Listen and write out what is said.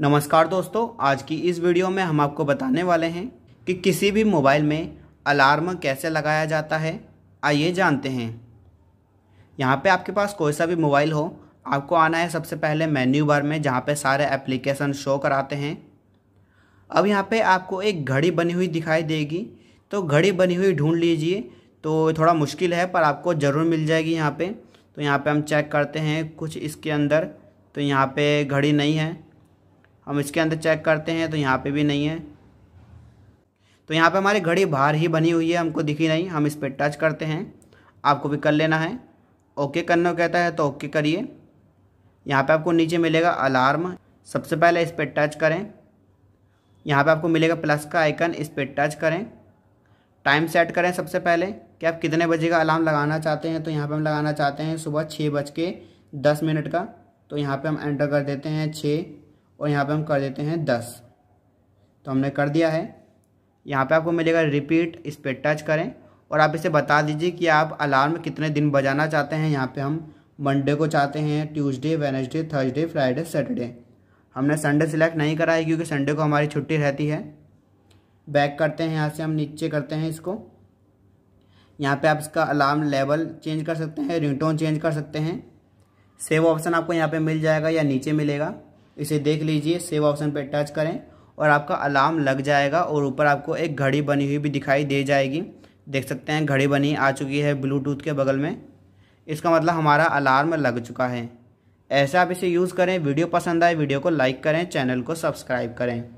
नमस्कार दोस्तों आज की इस वीडियो में हम आपको बताने वाले हैं कि किसी भी मोबाइल में अलार्म कैसे लगाया जाता है आइए जानते हैं यहाँ पे आपके पास कोई सा भी मोबाइल हो आपको आना है सबसे पहले मेन्यू बार में जहाँ पे सारे एप्लीकेशन शो कराते हैं अब यहाँ पे आपको एक घड़ी बनी हुई दिखाई देगी तो घड़ी बनी हुई ढूँढ लीजिए तो थोड़ा मुश्किल है पर आपको ज़रूर मिल जाएगी यहाँ पर तो यहाँ पर हम चेक करते हैं कुछ इसके अंदर तो यहाँ पर घड़ी नहीं है हम इसके अंदर चेक करते हैं तो यहाँ पे भी नहीं है तो यहाँ पे हमारी घड़ी बाहर ही बनी हुई है हमको दिखी नहीं हम इस पर टच करते हैं आपको भी कर लेना है ओके करना कहता है तो ओके करिए यहाँ पे आपको नीचे मिलेगा अलार्म सबसे पहले इस पर टच करें यहाँ पे आपको मिलेगा प्लस का आइकन इस पर टच करें टाइम सेट करें सबसे पहले कि आप कितने बजे का अलार्म लगाना चाहते हैं तो यहाँ पे हम लगाना चाहते हैं सुबह छः बज के दस मिनट का तो यहाँ पे हम एंटर कर देते हैं छः और यहाँ पे हम कर देते हैं दस तो हमने कर दिया है यहाँ पे आपको मिलेगा रिपीट इस पर टच करें और आप इसे बता दीजिए कि आप अलार्म कितने दिन बजाना चाहते हैं यहाँ पे हम मंडे को चाहते हैं Tuesday Wednesday Thursday Friday Saturday हमने संडे सेलेक्ट नहीं करा है क्योंकि संडे को हमारी छुट्टी रहती है बैक करते हैं यहाँ से हम नीचे करते हैं इसको यहाँ पे आप इसका अलार्म लेवल चेंज कर सकते हैं रिंगटोन चेंज कर सकते हैं सेव ऑप्शन आपको यहाँ पे मिल जाएगा या नीचे मिलेगा इसे देख लीजिए सेव ऑप्शन पर टच करें और आपका अलार्म लग जाएगा और ऊपर आपको एक घड़ी बनी हुई भी दिखाई दे जाएगी देख सकते हैं घड़ी बनी आ चुकी है ब्लूटूथ के बगल में इसका मतलब हमारा अलार्म लग चुका है ऐसा आप इसे यूज़ करें वीडियो पसंद आए वीडियो को लाइक करें चैनल को सब्सक्राइब करें